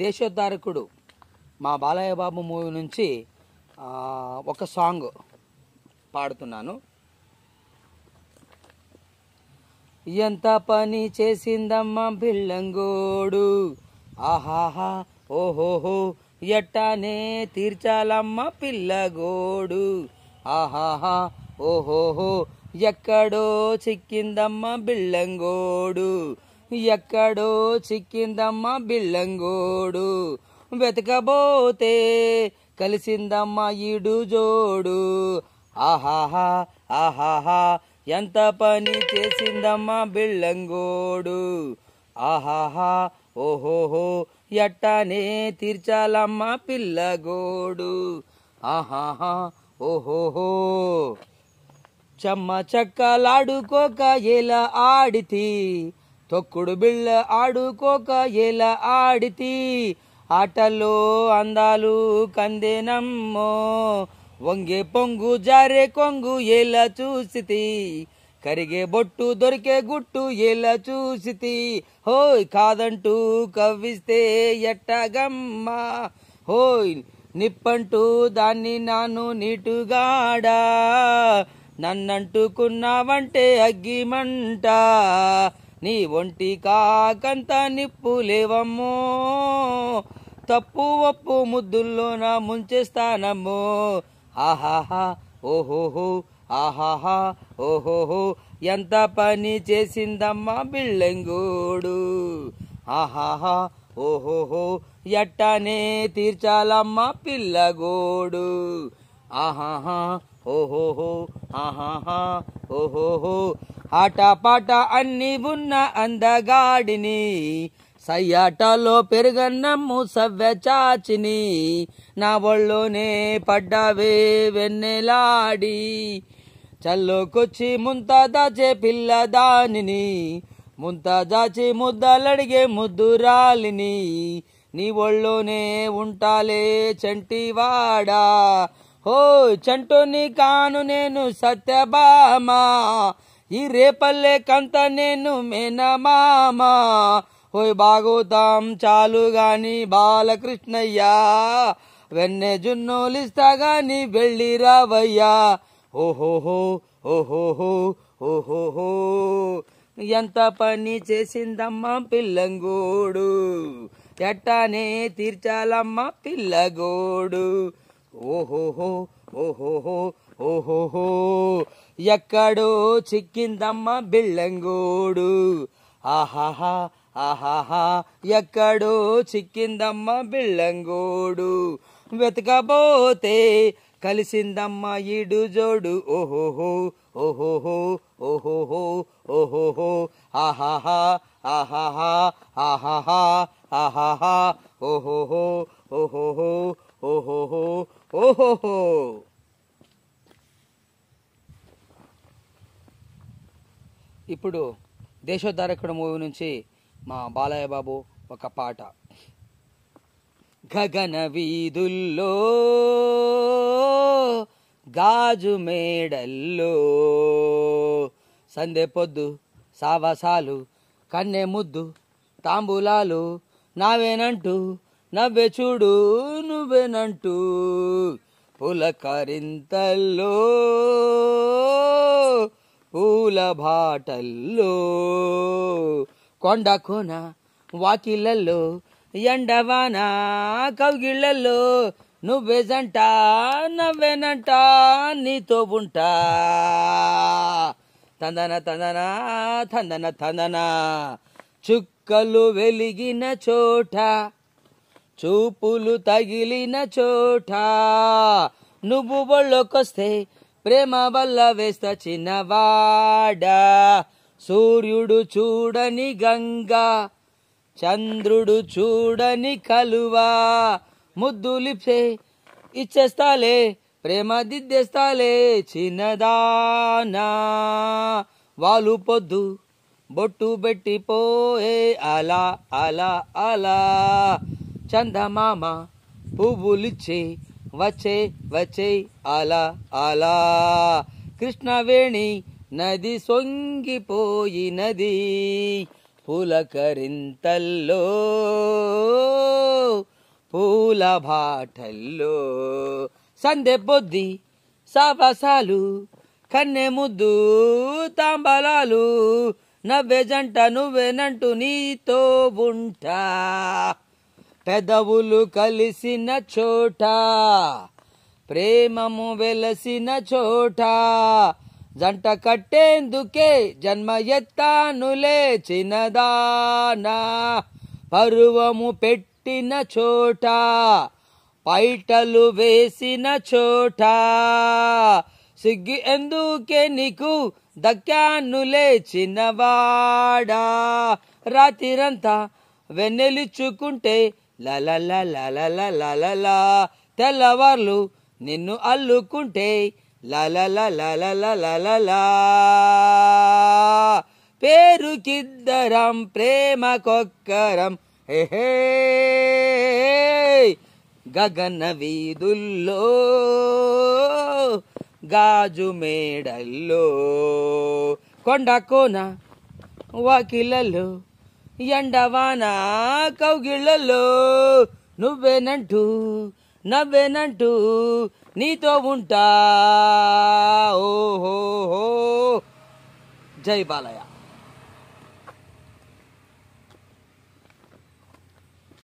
దేశోద్ధారకుడు మా బాలయ్య బాబు మూవీ నుంచి ఒక సాంగ్ పాడుతున్నాను ఎంత పని చేసిందమ్మా బిల్లంగోడు ఆహాహా ఓహోహో ఎట్టానే తీర్చాలమ్మా పిల్లగోడు ఆహాహా ఓహోహో ఎక్కడో చిక్కిందమ్మా బిల్లంగోడు ఎక్కడో చిక్కిందమ్మ బిల్లంగోడు వెతకబోతే కలిసిందమ్మ ఈడు జోడు ఆహాహా ఆహాహా ఎంత పని చేసిందమ్మ బిల్లంగోడు ఆహాహా ఓహోహో ఎట్టానే తీర్చాలమ్మ పిల్లగోడు ఆహాహా ఓహోహో చెమ్మ చెక్కలాడుకోక ఎలా ఆడితి తొక్కుడు బిళ్ళ ఆడుకోక ఎలా ఆడితి ఆటలో అందాలు కందేనమ్మో వంగే పొంగు జారే కొంగు ఎలా చూసితి కరిగే బొట్టు దొరికే గుట్టు ఎలా చూసితి హోయ్ కాదంటూ కవ్విస్తే ఎట్టగమ్మా హోయ్ నిప్పంటూ దాన్ని నాను నీటుగాడా నన్నంటుకున్నావంటే అగ్గిమంట నీ ఒంటి కాకంత నిప్పు లేవమ్మో తప్పు ఒప్పు ముద్దుల్లోన ముంచేస్తానమ్మో ఆహాహా ఓహోహో ఆహాహా ఓహోహో ఎంత పని చేసిందమ్మా బిళ్ళంగోడు ఆహాహా ఓహోహో ఎట్టనే తీర్చాలమ్మా పిల్లగోడు ఆహాహా ఓహోహో ఆహాహా ఓహోహో ఆట పాట అన్ని ఉన్న అందగాడిని సయ్యాటలో పెరుగన్నమ్ము సవ్య చాచిని నా ఒళ్ళోనే పడ్డావే వెన్నెలాడి చల్లోకొచ్చి ముంత దాచే పిల్ల దానిని ముంత దాచి ముద్దలడిగే ముద్దురాలిని నీ ఒళ్ళోనే ఉంటాలే చంటివాడా ఓ చంటుని కాను నేను సత్యభామా ఈ రేపల్లే కంత నేను మేనమామా ఓయ్ బాగోతాం చాలు గాని బాలకృష్ణయ్యా వెన్నె జున్నోలిస్తా గాని వెళ్ళి రావయ్యా ఓహోహో ఓహోహో ఓహోహో ఎంత పని చేసిందమ్మా పిల్లంగోడు ఎట్టానే తీర్చాలమ్మా పిల్లగోడు ఓహోహో ఓహోహో ఎక్కడో చిక్కిందమ్మ బిళ్ళంగోడు ఆహాహా ఆహాహా ఎక్కడో చిక్కిందమ్మ బిళ్ళంగోడు వెతకబోతే కలిసిందమ్మ ఇడు జోడు ఓహోహో ఓహోహో ఓహోహో ఓహోహో ఆహాహా ఆహాహా ఆహాహా ఆహాహా ఓహోహో ఓహోహో ఓహోహో ఓహోహో ఇప్పుడు దేశోద్ధారకుడు మూవీ నుంచి మా బాలయ్య బాబు ఒక పాట గగన వీధుల్లో గాజు మేడల్లో సందే పొద్దు సావాసాలు కన్నె ముద్దు తాంబూలాలు నావేనంటూ నవ్వే చూడు నువ్వేనంటూ పులకరింతల్లో పూల బాటల్లో కొండ కోన వాకిళ్ళల్లో ఎండవాన నువ్వే నువ్వేజంట నవ్వేనంట నీతో ఉంటా తందన తందన తందన తందన చుక్కలు వెలిగిన చోట చూపులు తగిలిన చోట నువ్వు ఒళ్ళొకొస్తే ప్రేమ వల్ల వేస్త చిన్నవాడ సూర్యుడు చూడని గంగా చంద్రుడు చూడని కలువా ముద్దు లిప్సే ఇచ్చేస్తాలే ప్రేమ దిద్దేస్తాలే చిన్నదానా వాళ్ళు పొద్దు బొట్టు పెట్టిపోయే అలా అలా అలా చందమామ పువ్వులిచ్చే వచ్చే వచ్చే అలా అలా కృష్ణవేణి నది సొంగిపోయినది పులకరింతల్లో పూల బాటల్లో సందె బొద్ది సాబసాలు కన్నె ముద్దు తాంబలాలు నవ్వే జంట నువ్వేనంటూ నీతో ఉంటా పెదవులు కలిసిన చోట ప్రేమము వెలసిన చోట జంట కట్టేందుకే జన్మ ఎత్తానులే చిన్నదానా పరువము పెట్టిన చోట పైటలు వేసిన చోట సిగ్గి ఎందుకే నీకు దక్కాను చిన్నవాడా రాతిరంతా వెన్నెలిచ్చుకుంటే లలలలలలలల తెల్లవార్లు నిన్ను అల్లుకుంటే లలలలలలలల పేరుకిద్దరం ప్రేమకొక్కరం హే గగన వీధుల్లో గాజు మేడల్లో కొండ కోన వాకిలలో ఎండవాన కౌగిళ్ళలో నువ్వేనంటూ నవ్వేనంటూ నీతో ఉంటా ఓహో జై బాలయ్య